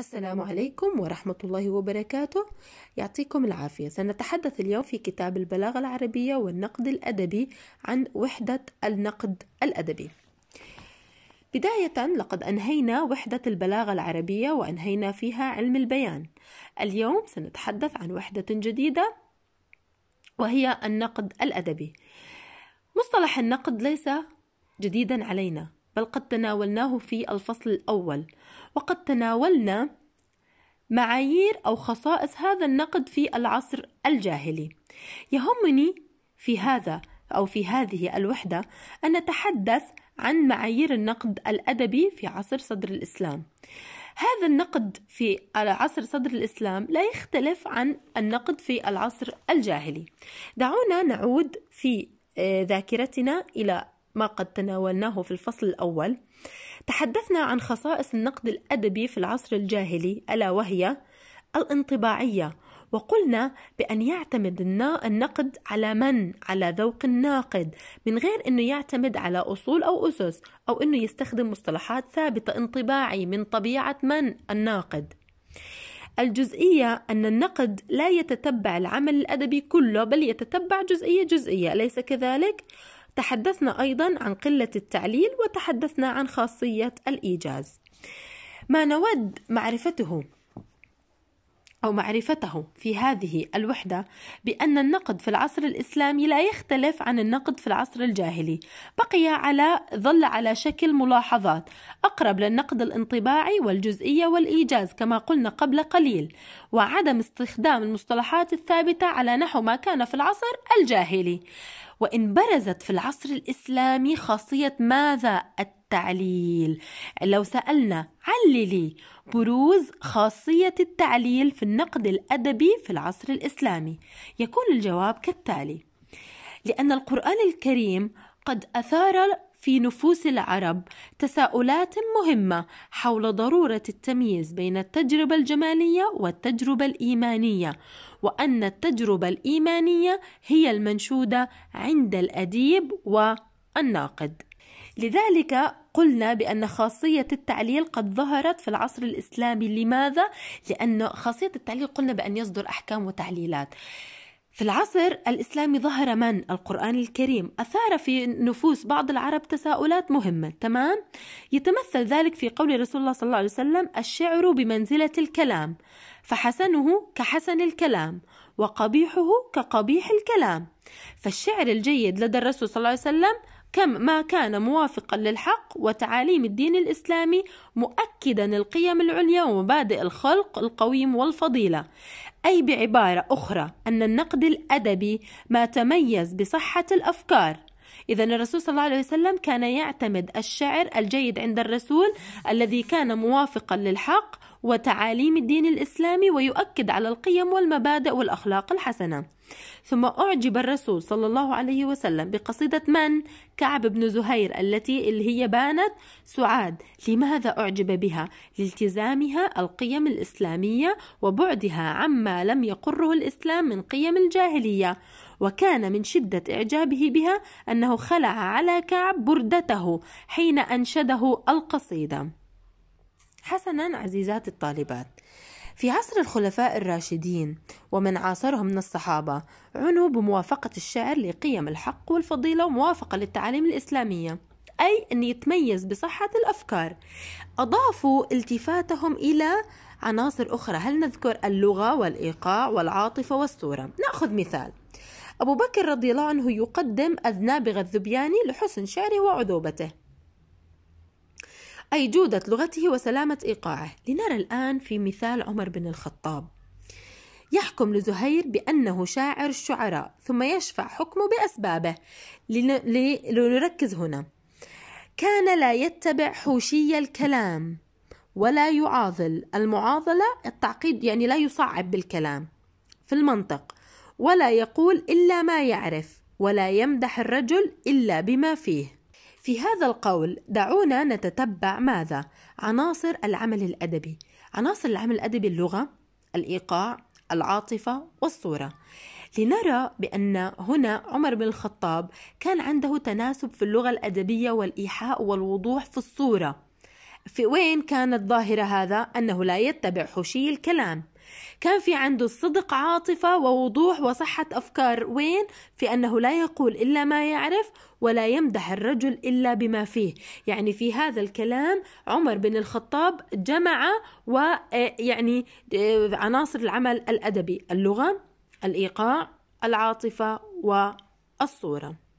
السلام عليكم ورحمة الله وبركاته يعطيكم العافية سنتحدث اليوم في كتاب البلاغة العربية والنقد الأدبي عن وحدة النقد الأدبي بداية لقد أنهينا وحدة البلاغة العربية وأنهينا فيها علم البيان اليوم سنتحدث عن وحدة جديدة وهي النقد الأدبي مصطلح النقد ليس جديدا علينا بل قد تناولناه في الفصل الأول وقد تناولنا معايير أو خصائص هذا النقد في العصر الجاهلي يهمني في هذا أو في هذه الوحدة أن نتحدث عن معايير النقد الأدبي في عصر صدر الإسلام هذا النقد في عصر صدر الإسلام لا يختلف عن النقد في العصر الجاهلي دعونا نعود في آه، ذاكرتنا إلى ما قد تناولناه في الفصل الأول تحدثنا عن خصائص النقد الأدبي في العصر الجاهلي ألا وهي الانطباعية وقلنا بأن يعتمد النقد على من؟ على ذوق الناقد من غير أنه يعتمد على أصول أو أسس أو أنه يستخدم مصطلحات ثابتة انطباعي من طبيعة من؟ الناقد الجزئية أن النقد لا يتتبع العمل الأدبي كله بل يتتبع جزئية جزئية أليس كذلك؟ تحدثنا أيضا عن قلة التعليل وتحدثنا عن خاصية الإيجاز ما نود معرفته أو معرفته في هذه الوحدة بأن النقد في العصر الإسلامي لا يختلف عن النقد في العصر الجاهلي بقي على ظل على شكل ملاحظات أقرب للنقد الانطباعي والجزئية والإيجاز كما قلنا قبل قليل وعدم استخدام المصطلحات الثابتة على نحو ما كان في العصر الجاهلي وإن برزت في العصر الإسلامي خاصية ماذا؟ التعليل لو سألنا عللي بروز خاصية التعليل في النقد الأدبي في العصر الإسلامي يكون الجواب كالتالي لأن القرآن الكريم قد أثار في نفوس العرب تساؤلات مهمة حول ضرورة التمييز بين التجربة الجمالية والتجربة الإيمانية، وأن التجربة الإيمانية هي المنشودة عند الأديب والناقد. لذلك قلنا بأن خاصية التعليل قد ظهرت في العصر الإسلامي لماذا؟ لأن خاصية التعليل قلنا بأن يصدر أحكام وتعليلات في العصر الإسلامي ظهر من القرآن الكريم أثار في نفوس بعض العرب تساؤلات مهمة تمام يتمثل ذلك في قول رسول الله صلى الله عليه وسلم الشعر بمنزلة الكلام فحسنه كحسن الكلام وقبيحه كقبيح الكلام فالشعر الجيد لدى الرسول صلى الله عليه وسلم كم ما كان موافقا للحق وتعاليم الدين الإسلامي مؤكدا القيم العليا ومبادئ الخلق القويم والفضيلة أي بعبارة أخرى أن النقد الأدبي ما تميز بصحة الأفكار إذا الرسول صلى الله عليه وسلم كان يعتمد الشعر الجيد عند الرسول الذي كان موافقا للحق وتعاليم الدين الإسلامي ويؤكد على القيم والمبادئ والأخلاق الحسنة ثم أعجب الرسول صلى الله عليه وسلم بقصيدة من؟ كعب بن زهير التي اللي هي بانت سعاد لماذا أعجب بها؟ لالتزامها القيم الإسلامية وبعدها عما لم يقره الإسلام من قيم الجاهلية وكان من شدة إعجابه بها أنه خلع على كعب بردته حين أنشده القصيدة حسنا عزيزات الطالبات في عصر الخلفاء الراشدين ومن عاصرهم من الصحابة عنوا بموافقة الشعر لقيم الحق والفضيلة وموافقة للتعاليم الإسلامية أي أن يتميز بصحة الأفكار أضافوا التفاتهم إلى عناصر أخرى هل نذكر اللغة والإيقاع والعاطفة والصورة نأخذ مثال أبو بكر رضي الله عنه يقدم النابغة الذبياني لحسن شعره وعذوبته أي جودة لغته وسلامة إيقاعه لنرى الآن في مثال عمر بن الخطاب يحكم لزهير بأنه شاعر الشعراء ثم يشفع حكمه بأسبابه لنركز هنا كان لا يتبع حوشي الكلام ولا يعاضل المعاضلة التعقيد يعني لا يصعب بالكلام في المنطق ولا يقول إلا ما يعرف ولا يمدح الرجل إلا بما فيه في هذا القول دعونا نتتبع ماذا؟ عناصر العمل الأدبي عناصر العمل الأدبي اللغة الإيقاع العاطفة والصورة لنرى بأن هنا عمر بن الخطاب كان عنده تناسب في اللغة الأدبية والإيحاء والوضوح في الصورة في وين كانت ظاهرة هذا؟ أنه لا يتبع حشي الكلام كان في عنده صدق عاطفة ووضوح وصحة أفكار وين في أنه لا يقول إلا ما يعرف ولا يمدح الرجل إلا بما فيه يعني في هذا الكلام عمر بن الخطاب جمع ويعني آه، آه، عناصر العمل الأدبي اللغة الإيقاع العاطفة والصورة